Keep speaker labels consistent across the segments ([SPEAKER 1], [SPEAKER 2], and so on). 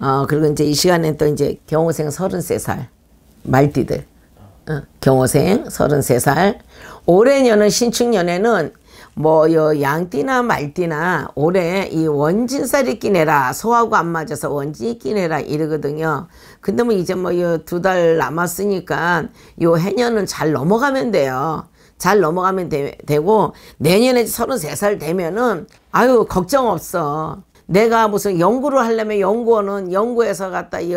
[SPEAKER 1] 어, 그리고 이제 이시간에또 이제 경호생 33살, 말띠들. 어, 경호생 33살. 올해 년은 신축년에는 뭐, 요, 양띠나 말띠나 올해 이 원진살이 끼내라. 소하고 안 맞아서 원진이 끼내라. 이러거든요. 근데 뭐 이제 뭐 요 두 달 남았으니까 요 해년은 잘 넘어가면 돼요. 잘 넘어가면 되, 고 내년에 33살 되면은 아유, 걱정 없어. 내가 무슨 연구를 하려면 연구원은 연구에서 갖다 이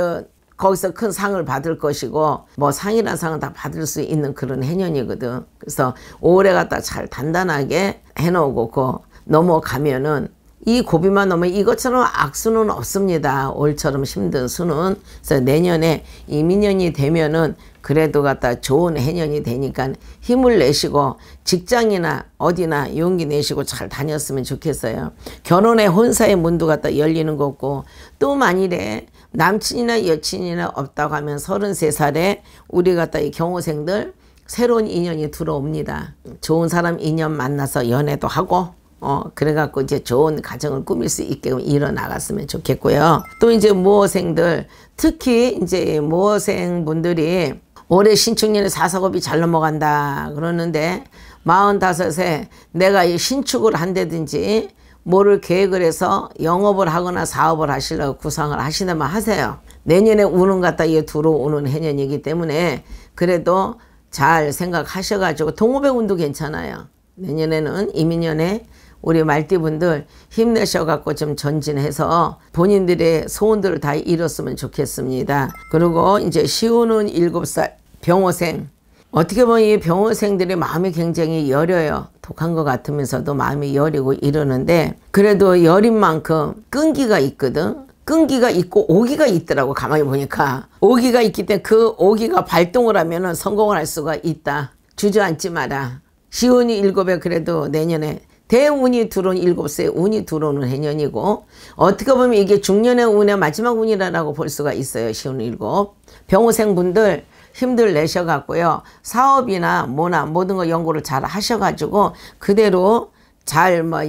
[SPEAKER 1] 거기서 큰 상을 받을 것이고 뭐 상이란 상은 다 받을 수 있는 그런 해년이거든. 그래서 올해 갖다 잘 단단하게 해놓고 그 넘어가면은 이 고비만 오면 이것처럼 악수는 없습니다. 올처럼 힘든 수는. 그래서 내년에 이민년이 되면은 그래도 갖다 좋은 해년이 되니까 힘을 내시고 직장이나 어디나 용기 내시고 잘 다녔으면 좋겠어요. 결혼의 혼사의 문도 갖다 열리는 거고 또 만일에 남친이나 여친이나 없다고 하면 33살에 우리 갖다 이 경호생들 새로운 인연이 들어옵니다. 좋은 사람 인연 만나서 연애도 하고 어, 그래갖고 이제 좋은 가정을 꾸밀 수 있게끔 일어나갔으면 좋겠고요. 또 이제 모어생들, 특히 이제 모어생 분들이 올해 신축년에 사사업이 잘 넘어간다 그러는데 45세 내가 이 신축을 한다든지 뭐를 계획을 해서 영업을 하거나 사업을 하시려고 구상을 하시나면 하세요. 내년에 우는 같다 이게 들어오는 해년이기 때문에 그래도 잘 생각하셔가지고 동호배 운도 괜찮아요. 내년에는 이민년에 우리 말띠분들 힘내셔갖고 좀 전진해서 본인들의 소원들을 다 이뤘으면 좋겠습니다. 그리고 이제 시우는 7살 병호생 어떻게 보면 이 병호생들의 마음이 굉장히 여려요. 독한 것 같으면서도 마음이 여리고 이러는데 그래도 여린 만큼 끈기가 있거든. 끈기가 있고 오기가 있더라고 가만히 보니까 오기가 있기 때문에 그 오기가 발동을 하면 은 성공을 할 수가 있다. 주저앉지 마라. 시온이 일곱에 그래도 내년에 대운이 들어온 일곱 세 운이 들어오는 해년이고 어떻게 보면 이게 중년의 운의 마지막 운이라고 볼 수가 있어요. 시운 일곱 병호생분들 힘들 내셔갖고요. 사업이나 뭐나 모든 거 연구를 잘 하셔가지고 그대로 잘 뭐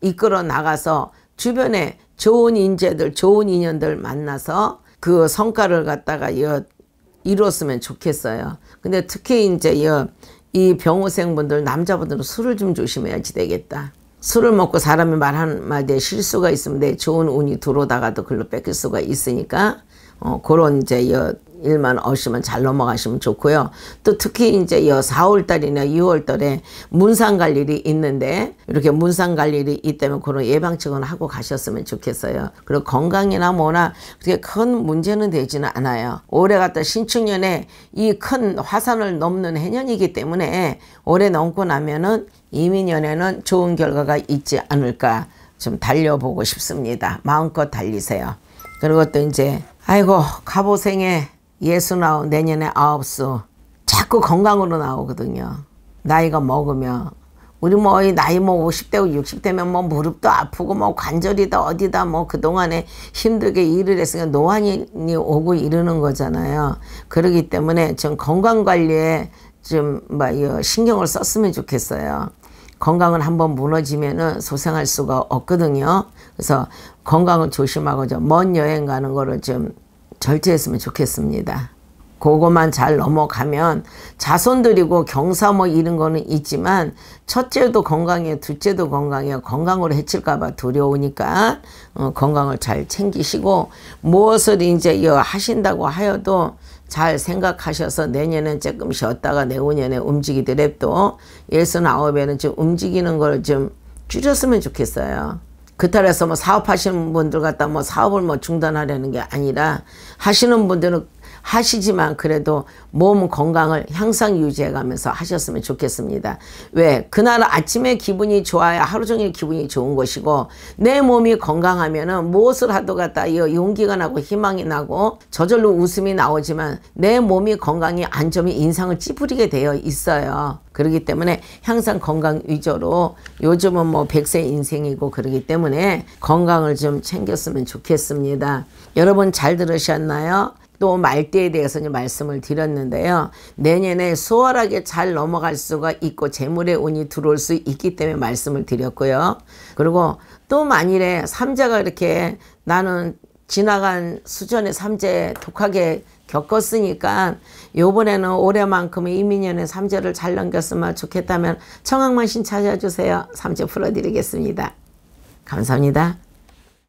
[SPEAKER 1] 이끌어 나가서 주변에 좋은 인재들 좋은 인연들 만나서 그 성과를 갖다가 여 이뤘으면 좋겠어요. 근데 특히 이제 여이 병호생분들 남자분들은 술을 좀 조심해야지 되겠다. 술을 먹고 사람이 말 한마디에 실수가 있으면 내 좋은 운이 들어오다가도 글로 뺏길 수가 있으니까 어, 그런 이제 여, 일만 오시면 잘 넘어가시면 좋고요. 또 특히 이제 여 4월달이나 6월달에 문상 갈 일이 있는데 이렇게 문상 갈 일이 있다면 그런 예방책은 하고 가셨으면 좋겠어요. 그리고 건강이나 뭐나 그렇게 큰 문제는 되지는 않아요. 올해 같은 신축년에 이 큰 화산을 넘는 해년이기 때문에 올해 넘고 나면은 이민년에는 좋은 결과가 있지 않을까 좀 달려보고 싶습니다. 마음껏 달리세요. 그리고 또 이제 아이고 갑오생에 예수 나오 내년에 아홉 수 자꾸 건강으로 나오거든요. 나이가 먹으면 우리 뭐 나이 뭐 50대고 60대면 뭐 무릎도 아프고 뭐 관절이다 어디다 뭐 그동안에 힘들게 일을 했으니까 노안이 오고 이러는 거잖아요. 그러기 때문에 좀 건강관리에 좀 뭐 신경을 썼으면 좋겠어요. 건강은 한번 무너지면은 소생할 수가 없거든요. 그래서 건강을 조심하고 좀먼 여행 가는 거를 좀 절제했으면 좋겠습니다. 그것만 잘 넘어가면 자손들이고 경사 뭐 이런 거는 있지만 첫째도 건강이에요. 둘째도 건강이에요. 건강으로 해칠까봐 두려우니까 어, 건강을 잘 챙기시고 무엇을 이제 하신다고 하여도 잘 생각하셔서 내년엔 조금 쉬었다가 내후년에 움직이더라도 예선 아홉에는좀 움직이는 걸 좀 줄였으면 좋겠어요. 그탈해서 뭐 사업하시는 분들 갖다 뭐 사업을 뭐 중단하려는 게 아니라 하시는 분들은 하시지만 그래도 몸 건강을 향상 유지해가면서 하셨으면 좋겠습니다. 왜? 그날 아침에 기분이 좋아야 하루 종일 기분이 좋은 것이고 내 몸이 건강하면은 무엇을 하도 갖다 용기가 나고 희망이 나고 저절로 웃음이 나오지만 내 몸이 건강이 안점이 인상을 찌푸리게 되어 있어요. 그렇기 때문에 항상 건강 위주로 요즘은 뭐 100세 인생이고 그러기 때문에 건강을 좀 챙겼으면 좋겠습니다. 여러분 잘 들으셨나요? 또말띠에 대해서 는 말씀을 드렸는데요. 내년에 수월하게 잘 넘어갈 수가 있고 재물의 운이 들어올 수 있기 때문에 말씀을 드렸고요. 그리고 또 만일에 삼자가 이렇게 나는 지나간 수전의 삼재 독하게 겪었으니까 요번에는 올해만큼 이민년의 삼재를 잘 넘겼으면 좋겠다면 청학만신 찾아주세요. 삼재 풀어드리겠습니다. 감사합니다.